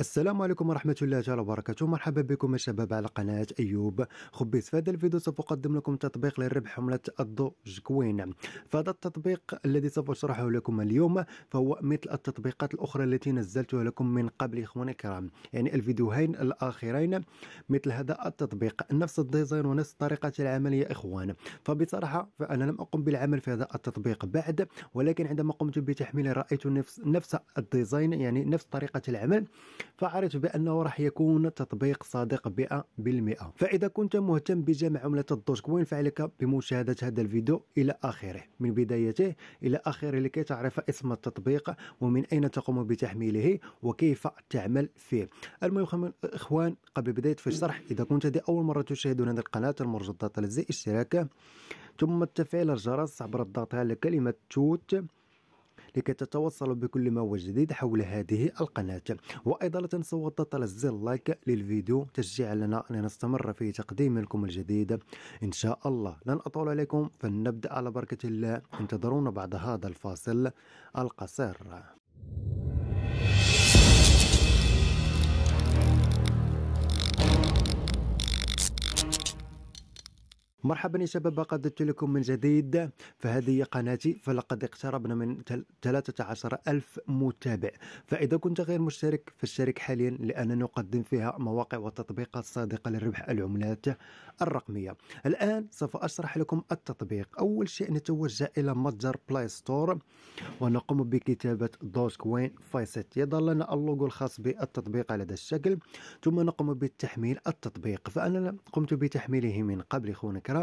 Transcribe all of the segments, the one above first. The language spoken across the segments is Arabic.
السلام عليكم ورحمة الله تعالى وبركاته مرحبا بكم يا شباب على قناة أيوب خبيز في هذا الفيديو سوف أقدم لكم تطبيق للربح حملة الدوج كوين فهذا التطبيق الذي سوف أشرحه لكم اليوم فهو مثل التطبيقات الأخرى التي نزلتها لكم من قبل إخواني الكرام يعني الفيديوهين الآخرين مثل هذا التطبيق نفس الديزاين ونفس طريقة العمل يا إخوان فبصراحة فأنا لم أقم بالعمل في هذا التطبيق بعد ولكن عندما قمت بتحميله رأيت نفس نفس الديزاين يعني نفس طريقة العمل فعرفت بانه راح يكون تطبيق صادق 100% فاذا كنت مهتم بجمع عمله الدوجكوين فعليك بمشاهده هذا الفيديو الى اخره من بدايته الى اخره لكي تعرف اسم التطبيق ومن اين تقوم بتحميله وكيف تعمل فيه المهم اخوان قبل بدايه في الشرح اذا كنت دي اول مره تشاهدون هذه القناه المرجو الضغط على زر الاشتراك ثم تفعيل الجرس عبر الضغط على كلمه توت لكي تتوصلوا بكل ما هو جديد حول هذه القناة وأيضا لا تنسوا على زر لايك للفيديو تشجيع لنا لنستمر في تقديم لكم الجديد إن شاء الله لن أطول عليكم فلنبدأ على بركة الله انتظرونا بعد هذا الفاصل القصير مرحبا يا شباب قدمت لكم من جديد فهذه قناتي فلقد اقتربنا من 13 ألف متابع فإذا كنت غير مشترك فاشترك حاليا لأننا نقدم فيها مواقع وتطبيقات صادقة لربح العملات الرقمية الآن سوف أشرح لكم التطبيق أول شيء نتوجه إلى متجر بلاي ستور ونقوم بكتابة دوج كوين فايست يظل لنا اللوجو الخاص بالتطبيق على هذا الشكل ثم نقوم بتحميل التطبيق فأنا قمت بتحميله من قبل أخونا كرام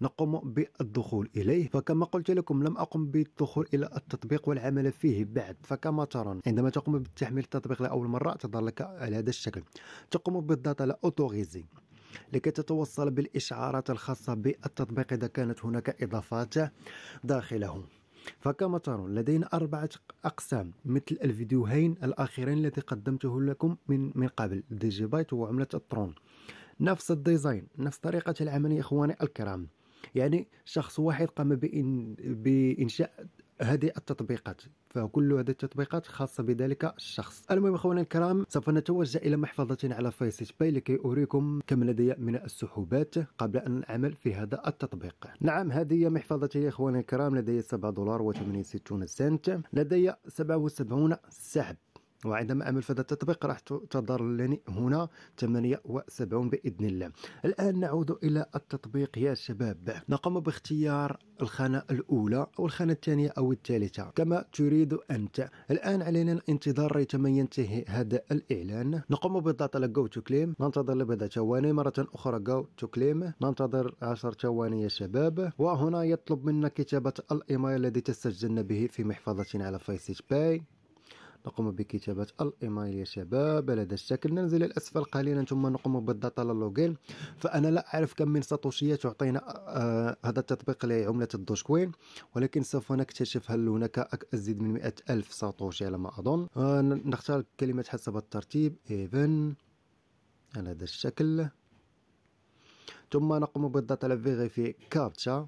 نقوم بالدخول إليه فكما قلت لكم لم أقم بالدخول إلى التطبيق والعمل فيه بعد فكما ترون عندما تقوم بتحميل التطبيق لأول مرة تظهر لك على هذا الشكل تقوم بالضغط على أوتوغيزي لكي تتوصل بالإشعارات الخاصة بالتطبيق إذا كانت هناك إضافات داخله فكما ترون لدينا أربعة أقسام مثل الفيديوهين الأخيرين الذي قدمته لكم من من قبل ديجي بايت وعملة الترون نفس الديزاين نفس طريقه العمل يا اخواني الكرام يعني شخص واحد قام بإن بانشاء هذه التطبيقات فكل هذه التطبيقات خاصة بذلك الشخص المهم أخواني الكرام سوف نتوجه إلى محفظة على فيسبوك باي لكي أريكم كم لدي من السحوبات قبل أن أعمل في هذا التطبيق نعم هذه محفظتي يا أخواني الكرام لدي 7 دولار و68 سنت لدي 77 سحب وعندما أمل التطبيق راح تظهر لنا هنا 78 بإذن الله الآن نعود إلى التطبيق يا شباب نقوم باختيار الخانة الأولى أو الخانة الثانية أو الثالثة كما تريد أنت الآن علينا الانتظار ريتما ينتهي هذا الإعلان نقوم بالضغط على Go to Claim ننتظر لبضع ثواني مرة أخرى Go to Claim ننتظر 10 ثواني يا شباب وهنا يطلب منا كتابة الإيميل الذي تسجلنا به في محفظتنا على فيسيت باي نقوم بكتابة الإيميل يا شباب على هذا الشكل ننزل إلى الأسفل قليلا ثم نقوم بالداتا لوغين فأنا لا أعرف كم من ساتوشيات تعطينا آه هذا التطبيق لعملة الدوشكوين ولكن سوف نكتشف هل هناك أزيد من مئة ألف ساتوشي على ما أظن آه نختار كلمة حسب الترتيب إيفن على هذا الشكل ثم نقوم بالداتا لافيغي في كابتشا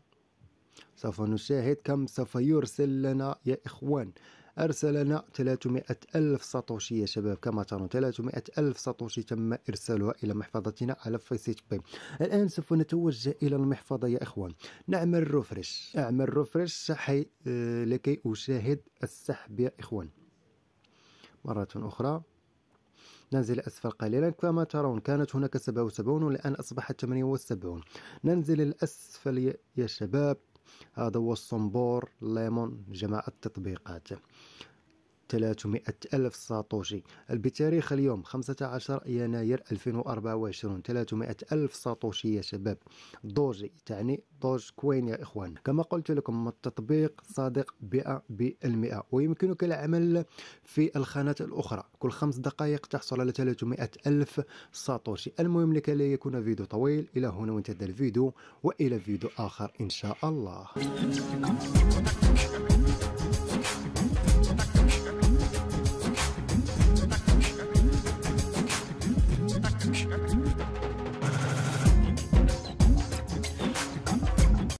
سوف نشاهد كم سوف يرسل لنا يا إخوان أرسل لنا 300 ألف ساتوشي يا شباب كما ترون 300 ألف ساتوشي تم إرسالها إلى محفظتنا على فيسيت بي الآن سوف نتوجه إلى المحفظة يا إخوان نعمل رفرش أعمل رفرش حي آه، لكي أشاهد السحب يا إخوان مرة أخرى ننزل أسفل قليلا كما ترون كانت هناك 77 والآن أصبحت 78 ننزل الأسفل يا شباب هذا هو الصنبور ليمون جماعة التطبيقات 300 ألف ساتوشي بتاريخ اليوم 15 يناير 2024 300 ألف ساتوشي يا شباب دوجي تعني دوج كوين يا إخوان كما قلت لكم التطبيق صادق 100% ويمكنك العمل في الخانات الأخرى كل خمس دقائق تحصل على 300 ألف ساتوشي المهم لكي لا يكون فيديو طويل إلى هنا وانتهى الفيديو وإلى فيديو آخر إن شاء الله